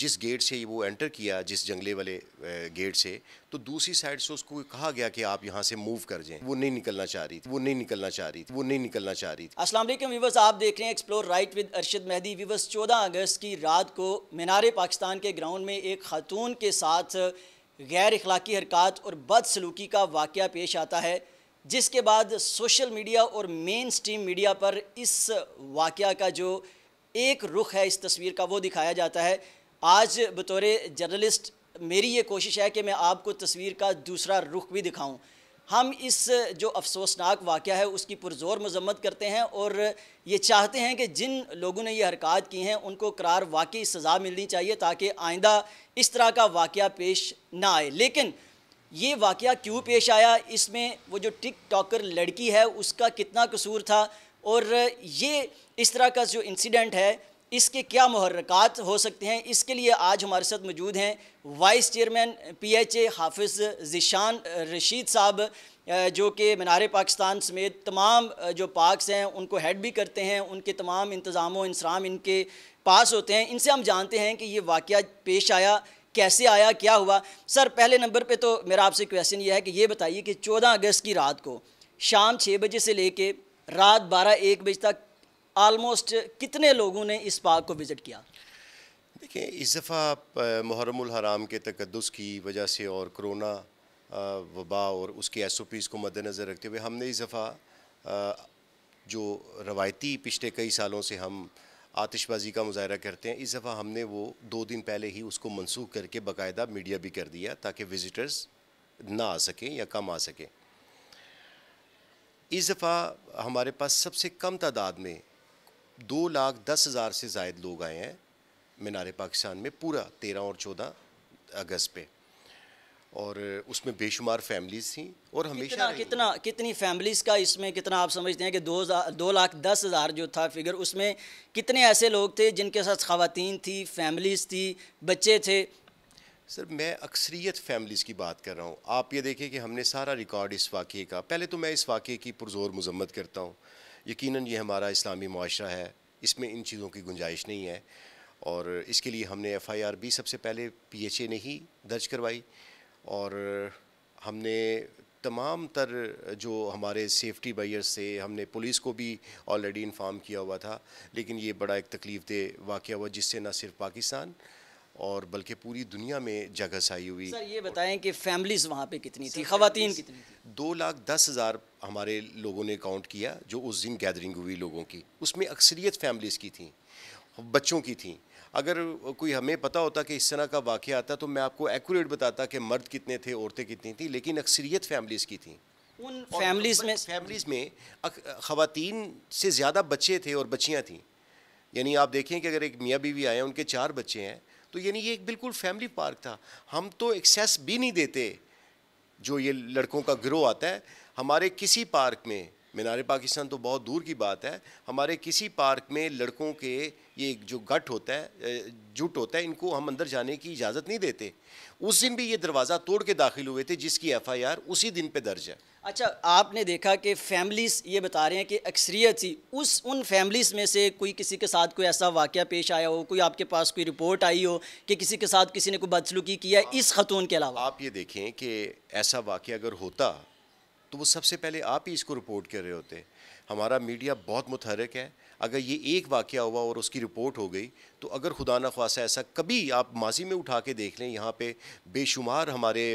जिस गेट से वो एंटर किया जिस जंगले वाले गेट से तो दूसरी साइड से उसको कहा गया कि आप यहाँ से मूव कर जाएं वो नहीं निकलना चाह रही थी वो नहीं निकलना चाह रही थी वो नहीं निकलना चाह रही थी अस्सलाम वालेकुम आप देख रहे हैं explore right with Arshad Mehdi viewers चौदह अगस्त की रात को मीनार पाकिस्तान के ग्राउंड में एक खातून के साथ गैर अखलाकी हरकत और बदसलूकी का वाक़ पेश आता है जिसके बाद सोशल मीडिया और मेन स्ट्रीम मीडिया पर इस वाक़ का जो एक रुख है इस तस्वीर का वो दिखाया जाता है आज बतौर जर्नलिस्ट मेरी ये कोशिश है कि मैं आपको तस्वीर का दूसरा रुख भी दिखाऊं हम इस जो अफसोसनाक वाक़ है उसकी पुरजोर मजम्मत करते हैं और ये चाहते हैं कि जिन लोगों ने ये हरकत की हैं उनको करार वाकई सज़ा मिलनी चाहिए ताकि आइंदा इस तरह का वाक़ पेश ना आए लेकिन ये वाक़ क्यों पेश आया इसमें वो जो टिक टॉकर लड़की है उसका कितना कसूर था और ये इस तरह का जो इंसिडेंट है इसके क्या महरक़ात हो सकते हैं इसके लिए आज हमारे साथ मौजूद हैं vice chairman P H A Hafiz Zeeshan Rashid साहब जो कि मीनार पाकिस्तान समेत तमाम जो पार्कस हैं उनको हेड भी करते हैं उनके तमाम इंतज़ाम इंसराम इनके पास होते हैं इनसे हम जानते हैं कि ये वाक़ पेश आया कैसे आया क्या हुआ सर पहले नंबर पर तो मेरा आपसे क्वेश्चन ये है कि ये बताइए कि चौदह अगस्त की रात को शाम छः बजे से कर रात बारह एक बजे तक অলমোস্ট কতনে লোগোনে ইস পার্ক কো ভিজিট কিয়া دیکھیয়ে ইস দফা মুহররমুল হারাম কে তাকদ্দুস কি وجہ সে অর করোনা وبাহ অর উস কে এসওপিজ কো মদদ নজর রখতে হুয়ে হামনে ইস দফা জো রওয়াইতি পিচটে কাই সালোঁ সে হাম আতিশবাজি কা মুজাহিরা করতে হ্যায় ইস দফা হামনে ও দো দিন পেহলে হি উস কো মানসুখ করকে বকায়দা মিডিয়া ভি কর দিয়া তা কে ভিজিটরস না আসাকেন ইয়া কম আসাকেন ইস দফা হামারে পাস সবসে কম তাদাদ মে दो लाख दस हज़ार से ज़ायद लोग आए हैं मीनार पाकिस्तान में पूरा तेरह और चौदह अगस्त पे और उसमें बेशुमार फैमिलीज थी और हमेशा कितना कितना कितनी फैमिलीज़ का इसमें कितना आप समझते हैं कि दो दो लाख दस हज़ार जो था फिगर उसमें कितने ऐसे लोग थे जिनके साथ खातन थी फैमिलीज़ थी बच्चे थे सर मैं अक्सरियत फैमिलीज़ की बात कर रहा हूँ आप ये देखें कि हमने सारा रिकॉर्ड इस वाक़े का पहले तो मैं इस वाक़े की पुरजोर मजम्मत करता हूँ यकीनन ये हमारा इस्लामी माशरा है इसमें इन चीज़ों की गुंजाइश नहीं है और इसके लिए हमने एफ़ आई आर भी सबसे पहले पी एच ए ने ही दर्ज करवाई और हमने तमाम तर जो हमारे सेफ्टी बैयर्स थे हमने पुलिस को भी ऑलरेडी इन्फॉर्म किया हुआ था लेकिन ये बड़ा एक तकलीफ दे वाक़ हुआ जिससे न सिर्फ पाकिस्तान और बल्कि पूरी दुनिया में जगह साई हुई सर ये बताएं कि फैमिलीज़ वहाँ पे कितनी थी खातन कितनी थी दो लाख दस हज़ार हमारे लोगों ने काउंट किया जो उस दिन गैदरिंग हुई लोगों की उसमें अक्सरियत फैमिलीज़ की थी बच्चों की थी अगर कोई हमें पता होता कि इस तरह का वाक़ आता तो मैं आपको एक्यूरेट बताता कि मर्द कितने थे औरतें कितनी थी लेकिन अक्सरियत फैमिलीज़ की थी उन फैमिलीज़ में फैमिलीज़ में खातन से ज़्यादा बच्चे थे और बच्चियाँ थी यानी आप देखें कि अगर एक मियाँ बीवी आए उनके चार बच्चे हैं तो यानी ये एक बिल्कुल फैमिली पार्क था हम तो एक्सेस भी नहीं देते जो ये लड़कों का ग्रो आता है हमारे किसी पार्क में मीनार पाकिस्तान तो बहुत दूर की बात है हमारे किसी पार्क में लड़कों के ये जो गट होता है जुट होता है इनको हम अंदर जाने की इजाज़त नहीं देते उस दिन भी ये दरवाज़ा तोड़ के दाखिल हुए थे जिसकी एफआईआर उसी दिन पे दर्ज है अच्छा आपने देखा कि फैमिलीज़ ये बता रहे हैं कि अक्सरियत ही उस उन फैमिलीज़ में से कोई किसी के साथ कोई ऐसा वाक़ पेश आया हो कोई आपके पास कोई रिपोर्ट आई हो कि किसी के साथ किसी ने कोई बदसलूकी किया इस खतून के अलावा आप ये देखें कि ऐसा वाक़ अगर होता तो वो सबसे पहले आप ही इसको रिपोर्ट कर रहे होते हमारा मीडिया बहुत मुतहरक है अगर ये एक वाक़ हुआ और उसकी रिपोर्ट हो गई तो अगर खुदा ना खासा ऐसा कभी आप माजी में उठा के देख लें यहाँ पे बेशुमार हमारे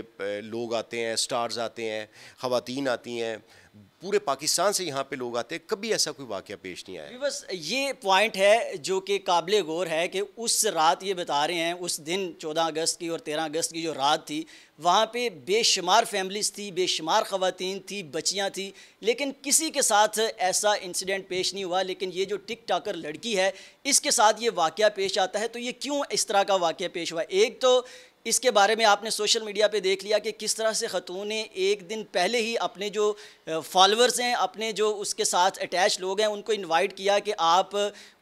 लोग आते हैं स्टार्स आते हैं खातन आती हैं पूरे पाकिस्तान से यहाँ पे लोग आते हैं कभी ऐसा कोई वाक़ पेश नहीं आया बस ये पॉइंट है जो कि काबिल गौर है कि उस रात ये बता रहे हैं उस दिन 14 अगस्त की और 13 अगस्त की जो रात थी वहाँ पे बेशुमार फैमिलीज़ थी बेशुमार ख़वातीन थी बच्चियाँ थी लेकिन किसी के साथ ऐसा इंसिडेंट पेश नहीं हुआ लेकिन ये जो टिक टाकर लड़की है इसके साथ ये वाक़ पेश आता है तो ये क्यों इस तरह का वाक्य पेश हुआ एक तो इसके बारे में आपने सोशल मीडिया पे देख लिया कि किस तरह से ख़तून ने एक दिन पहले ही अपने जो फॉलोअर्स हैं अपने जो उसके साथ अटैच लोग हैं उनको इनवाइट किया कि आप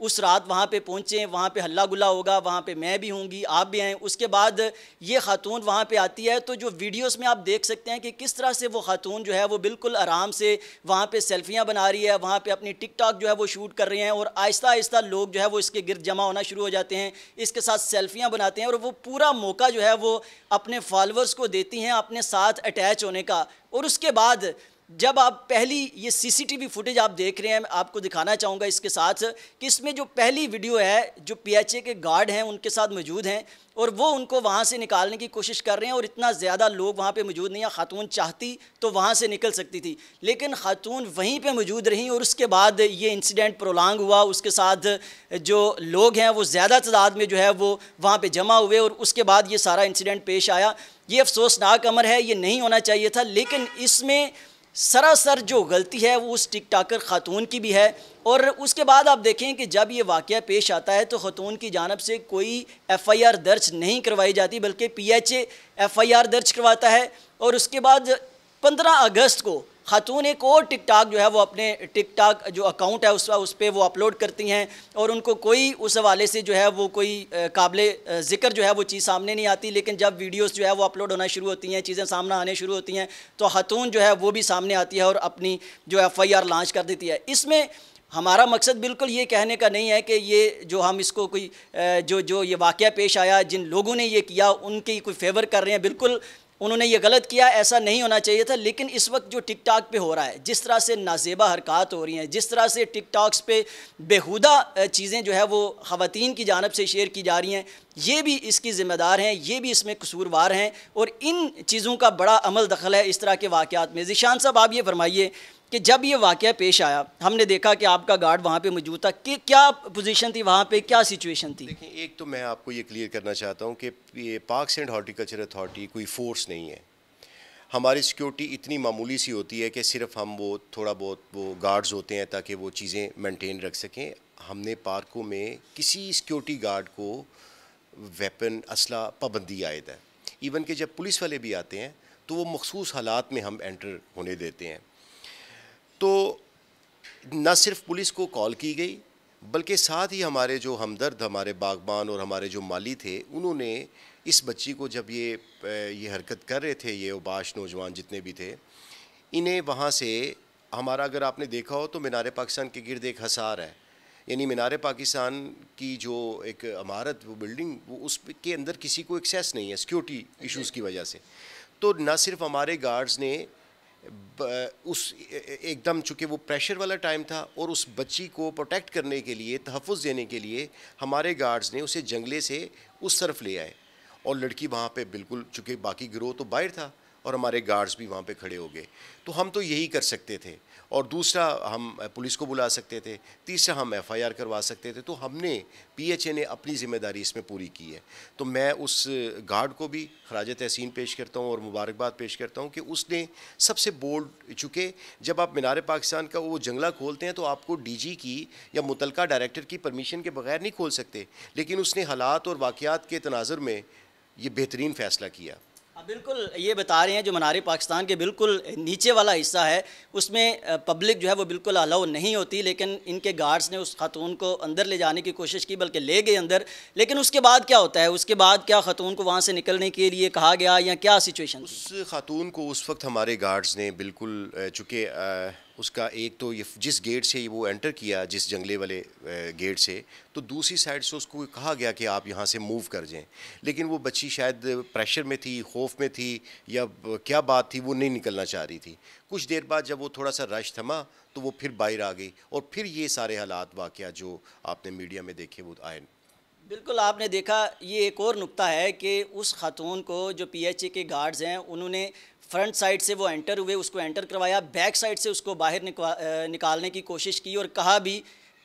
उस रात वहाँ पे पहुँचें वहाँ पे हल्ला गुल्ला होगा वहाँ पे मैं भी होंगी आप भी हैं उसके बाद ये ख़ातून वहाँ पे आती है तो जो वीडियोज़ में आप देख सकते हैं कि किस तरह से वो ख़ातून जो है वो बिल्कुल आराम से वहाँ पर सेल्फियाँ बना रही है वहाँ पर अपनी टिक जो है वो शूट कर रहे हैं और आहिस्ता आहिस्ता लोग जो है वो इसके गिरद जमा होना शुरू हो जाते हैं इसके साथ सेल्फियाँ बनाते हैं और वो पूरा मौका जो है है वो अपने फॉलोअर्स को देती हैं अपने साथ अटैच होने का और उसके बाद जब आप पहली ये सीसीटीवी फुटेज आप देख रहे हैं आपको दिखाना चाहूँगा इसके साथ कि इसमें जो पहली वीडियो है जो पीएचए के गार्ड हैं उनके साथ मौजूद हैं और वो उनको वहाँ से निकालने की कोशिश कर रहे हैं और इतना ज़्यादा लोग वहाँ पे मौजूद नहीं है खातून चाहती तो वहाँ से निकल सकती थी लेकिन खातून वहीं पर मौजूद रहीं और उसके बाद ये इंसिडेंट प्रोलॉन्ग हुआ उसके साथ जो लोग हैं वो ज़्यादा तादाद में जो है वो वहाँ पर जमा हुए और उसके बाद ये सारा इंसीडेंट पेश आया ये अफसोसनाक अमर है ये नहीं होना चाहिए था लेकिन इसमें सरासर जो गलती है वो उस टिक टाकर ख़ातून की भी है और उसके बाद आप देखें कि जब ये वाक़ पेश आता है तो ख़तून की जानब से कोई एफ़ आई आर दर्ज नहीं करवाई जाती बल्कि P H A F I R दर्ज करवाता है और उसके बाद पंद्रह अगस्त को खातून एक और टिक टाक जो है वो अपने टिक टाक जो अकाउंट है उस उस पर वो अपलोड करती हैं और उनको कोई उस हवाले से जो है वो कोई काबिल ज़िक्र जो है वो चीज़ सामने नहीं आती लेकिन जब वीडियोस जो है वो अपलोड होना शुरू होती हैं चीज़ें सामने आने शुरू होती हैं तो खातून जो है वो भी सामने आती है और अपनी जो एफ़ आई आर लॉन्च कर देती है इसमें हमारा मकसद बिल्कुल ये कहने का नहीं है कि ये जो हम इसको कोई जो जो ये वाक़ पेश आया जिन लोगों ने ये किया उनकी कोई फेवर कर रहे हैं बिल्कुल उन्होंने ये गलत किया ऐसा नहीं होना चाहिए था लेकिन इस वक्त जो टिक टाक पे हो रहा है जिस तरह से नाजेबा हरकत हो रही हैं जिस तरह से टिक टाक्स पे बेहुदा चीज़ें जो है वो ख़वान की जानब से शेयर की जा रही हैं ये भी इसकी ज़िम्मेदार हैं ये भी इसमें कसूरवार हैं और इन चीज़ों का बड़ा अमल दखल है इस तरह के वाक़ात में ज़िशान साहब आप ये फरमाइए कि जब ये वाक़ पेश आया हमने देखा कि आपका गार्ड वहाँ पे मौजूद था कि क्या पोजीशन थी वहाँ पे क्या सिचुएशन थी देखिए एक तो मैं आपको ये क्लियर करना चाहता हूँ कि ये पार्क्स एंड हॉर्टिकल्चर अथॉरिटी कोई फोर्स नहीं है हमारी सिक्योरिटी इतनी मामूली सी होती है कि सिर्फ हम वो थोड़ा बहुत वो गार्ड्स होते हैं ताकि वो चीज़ें मेंटेन रख सकें हमने पार्कों में किसी सिक्योरिटी गार्ड को वेपन असला पाबंदी आयद है इवन के जब पुलिस वाले भी आते हैं तो वो मखसूस हालात में हम एंटर होने देते हैं तो न सिर्फ पुलिस को कॉल की गई बल्कि साथ ही हमारे जो हमदर्द हमारे बागबान और हमारे जो माली थे उन्होंने इस बच्ची को जब ये ये हरकत कर रहे थे ये उबाश नौजवान जितने भी थे इन्हें वहाँ से हमारा अगर आपने देखा हो तो मीनार पाकिस्तान के गिरद एक हसार है यानी मीनार पाकिस्तान की जो एक इमारत वो बिल्डिंग वो उस के अंदर किसी को एक्सेस नहीं है सिक्योरिटी इश्यूज़ की वजह से तो ना सिर्फ हमारे गार्ड्स ने उस एकदम चूँकि वो प्रेशर वाला टाइम था और उस बच्ची को प्रोटेक्ट करने के लिए तहफ़ देने के लिए हमारे गार्ड्स ने उसे जंगले से उस तरफ ले आए और लड़की वहाँ पे बिल्कुल चूँकि बाकी ग्रोह तो बाहर था और हमारे गार्ड्स भी वहाँ पे खड़े हो गए तो हम तो यही कर सकते थे और दूसरा हम पुलिस को बुला सकते थे तीसरा हम एफआईआर करवा सकते थे तो हमने पीएचए ने अपनी ज़िम्मेदारी इसमें पूरी की है तो मैं उस गार्ड को भी खराज तहसीन पेश करता हूँ और मुबारकबाद पेश करता हूँ कि उसने सबसे बोल्ड चूँकि जब आप मीनार पाकिस्तान का वो जंगला खोलते हैं तो आपको डी की या मुतलका डायरेक्टर की परमिशन के बगैर नहीं खोल सकते लेकिन उसने हालात और वाक़ात के तनाजर में ये बेहतरीन फ़ैसला किया अब हाँ, बिल्कुल ये बता रहे हैं जो मनारे पाकिस्तान के बिल्कुल नीचे वाला हिस्सा है उसमें पब्लिक जो है वो बिल्कुल अलाउ नहीं होती लेकिन इनके गार्ड्स ने उस खातून को अंदर ले जाने की कोशिश की बल्कि ले गए अंदर लेकिन उसके बाद क्या होता है उसके बाद क्या खातून को वहाँ से निकलने के लिए कहा गया या क्या सिचुएशन उस खातून को उस वक्त हमारे गार्ड्स ने बिल्कुल चूँकि उसका एक तो ये जिस गेट से वो एंटर किया जिस जंगले वाले गेट से तो दूसरी साइड से उसको कहा गया कि आप यहाँ से मूव कर जाएं लेकिन वो बच्ची शायद प्रेशर में थी खौफ में थी या क्या बात थी वो नहीं निकलना चाह रही थी कुछ देर बाद जब वो थोड़ा सा रश थमा तो वो फिर बाहर आ गई और फिर ये सारे हालात वाक़ जो आपने मीडिया में देखे वो आए बिल्कुल आपने देखा ये एक और नुकता है कि उस खातून को जो पीएचए के गार्ड्स हैं उन्होंने फ्रंट साइड से वो एंटर हुए उसको एंटर करवाया बैक साइड से उसको बाहर निकवा निकालने की कोशिश की और कहा भी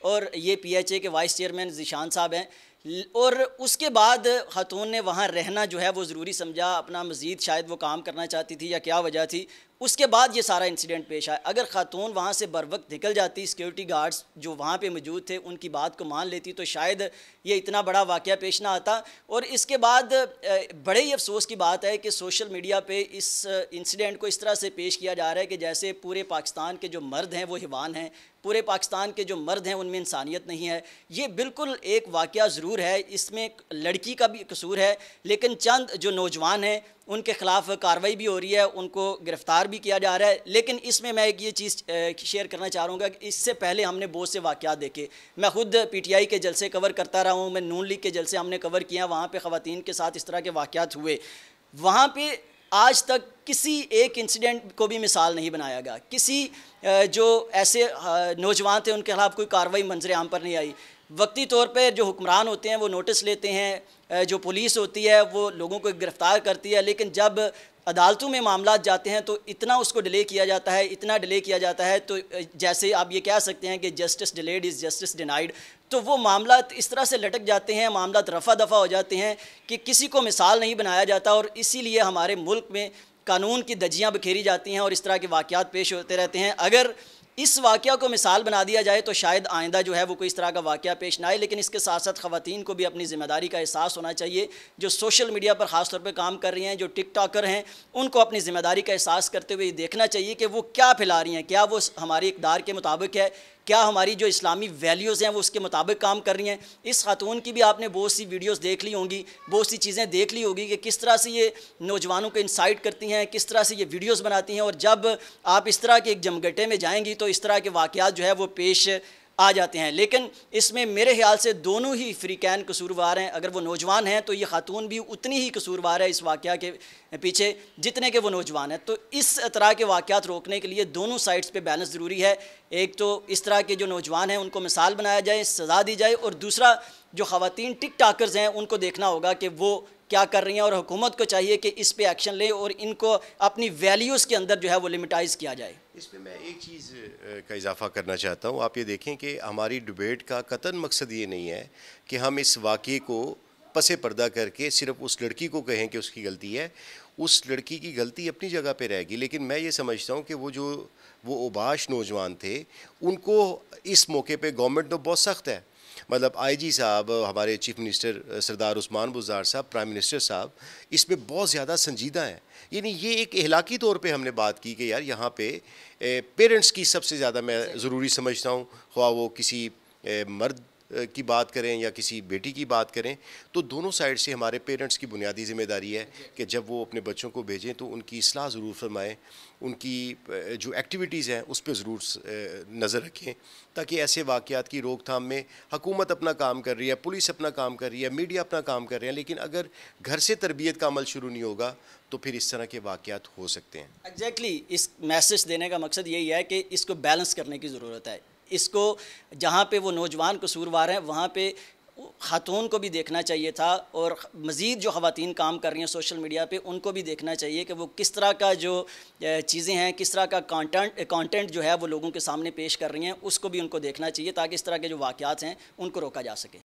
और ये पीएचए के वाइस चेयरमैन जिशान साहब हैं और उसके बाद ख़ातून ने वहाँ रहना जो है वो ज़रूरी समझा अपना मज़ीद शायद वो काम करना चाहती थी या क्या वजह थी उसके बाद ये सारा इंसिडेंट पेश आया अगर ख़ातून वहाँ से बर वक्त निकल जाती सिक्योरिटी गार्ड्स जो वहाँ पे मौजूद थे उनकी बात को मान लेती तो शायद ये इतना बड़ा वाक़ पेश ना आता और इसके बाद बड़े ही अफसोस की बात है कि सोशल मीडिया पर इस इंसीडेंट को इस तरह से पेश किया जा रहा है कि जैसे पूरे पाकिस्तान के जो मर्द हैं वो हिवान हैं पूरे पाकिस्तान के जो मर्द हैं उनमें इंसानियत नहीं है ये बिल्कुल एक वाक़ ज़रूर है इसमें लड़की का भी कसूर है लेकिन चंद जो नौजवान हैं उनके ख़िलाफ़ कार्रवाई भी हो रही है उनको गिरफ़्तार भी किया जा रहा है लेकिन इसमें मैं एक ये चीज़ शेयर करना चाह रहा कि इससे पहले हमने बहुत से वाक़ देखे मैं ख़ुद पी टी आई के जलसे कवर करता रहा हूँ मैं नून लीग के जलसे हमने कवर किया वहाँ पर ख़वान के साथ इस तरह के वाक़ हुए वहाँ पर आज तक किसी एक इंसिडेंट को भी मिसाल नहीं बनाया गया किसी जो ऐसे नौजवान थे उनके खिलाफ कोई कार्रवाई मंजर आम पर नहीं आई वक्ती तौर पर जो हुक्मरान होते हैं वो नोटिस लेते हैं जो पुलिस होती है वो लोगों को गिरफ़्तार करती है लेकिन जब अदालतों में मामला जाते हैं तो इतना उसको डिले किया जाता है इतना डिले किया जाता है तो जैसे आप ये कह सकते हैं कि justice delayed is justice denied तो वो मामला इस तरह से लटक जाते हैं मामला रफ़ा दफ़ा हो जाते हैं कि किसी को मिसाल नहीं बनाया जाता और इसीलिए हमारे मुल्क में कानून की दजियाँ बखेरी जाती हैं और इस तरह के वाक़ पेश होते रहते हैं अगर इस वाक़ को मिसाल बना दिया जाए तो शायद आइंदा जो है वो कोई इस तरह का वाक़ पेश ना आए लेकिन इसके साथ साथ ख़वान को भी अपनी ज़िम्मेदारी का एहसास होना चाहिए जो सोशल मीडिया पर ख़ास तौर पर काम कर रही हैं जो टिक टॉकर हैं उनको अपनी ज़िम्मेदारी का एहसास करते हुए देखना चाहिए कि वो क्या फैला रही हैं क्या वो हमारी इकदार के मुताबिक है क्या हमारी जो इस्लामी वैल्यूज़ हैं वो उसके मुताबिक काम कर रही हैं इस खातून की भी आपने बहुत सी वीडियोस देख ली होंगी बहुत सी चीज़ें देख ली होगी कि किस तरह से ये नौजवानों को इंसाइट करती हैं किस तरह से ये वीडियोज़ बनाती हैं और जब आप इस तरह के एक जमगटे में जाएंगी तो इस तरह के वाक़ात जो है वो पेश आ जाते हैं लेकिन इसमें मेरे ख्याल से दोनों ही फ्रीकैन कसूरवार हैं अगर वो नौजवान हैं तो ये खातून भी उतनी ही कसूरवार है इस वाक़ के पीछे जितने के वो नौजवान हैं तो इस तरह के वाक़ात रोकने के लिए दोनों साइड्स पे बैलेंस ज़रूरी है एक तो इस तरह के जो नौजवान हैं उनको मिसाल बनाया जाए सज़ा दी जाए और दूसरा जो ख़वान टिक टाकर्स हैं उनको देखना होगा कि वो क्या कर रही हैं और हुकूमत को चाहिए कि इस पर एक्शन ले और इनको अपनी वैल्यूज़ के अंदर जो है वो लिमिटाइज़ किया जाए इस पर मैं एक चीज़ का इजाफ़ा करना चाहता हूँ आप ये देखें कि हमारी डिबेट का कतन मकसद ये नहीं है कि हम इस वाक़े को पसे पर्दा करके सिर्फ उस लड़की को कहें कि उसकी गलती है उस लड़की की गलती अपनी जगह पे रहेगी लेकिन मैं ये समझता हूँ कि वो जो वो उबाश नौजवान थे उनको इस मौके पे गवर्नमेंट तो बहुत सख्त है मतलब आईजी साहब हमारे चीफ मिनिस्टर सरदार उस्मान बुजार साहब प्राइम मिनिस्टर साहब इसमें बहुत ज़्यादा संजीदा हैं यानी ये एक अहलाकी तौर पे हमने बात की कि यार यहाँ पे पेरेंट्स की सबसे ज़्यादा मैं ज़रूरी समझता हूँ ख्वा वो किसी मर्द की बात करें या किसी बेटी की बात करें तो दोनों साइड से हमारे पेरेंट्स की बुनियादी जिम्मेदारी है कि जब वो अपने बच्चों को भेजें तो उनकी असलाह ज़रूर फरमाएँ उनकी जो एक्टिविटीज़ हैं उस पर ज़रूर नज़र रखें ताकि ऐसे वाक़ात की रोकथाम में हकूमत अपना काम कर रही है पुलिस अपना काम कर रही है मीडिया अपना काम कर रहे हैं लेकिन अगर घर से तरबियत का अमल शुरू नहीं होगा तो फिर इस तरह के वाक़ात हो सकते हैं एग्जैक्टली exactly, इस मैसेज देने का मकसद यही है कि इसको बैलेंस करने की ज़रूरत है इसको जहाँ पे वो नौजवान कसूरवार हैं वहाँ पे खातून को भी देखना चाहिए था और मज़ीद जो खातन काम कर रही हैं सोशल मीडिया पे उनको भी देखना चाहिए कि वो किस तरह का जो चीज़ें हैं किस तरह का कंटेंट कंटेंट जो है वो लोगों के सामने पेश कर रही हैं उसको भी उनको देखना चाहिए ताकि इस तरह के जो वाक़ हैं उनको रोका जा सके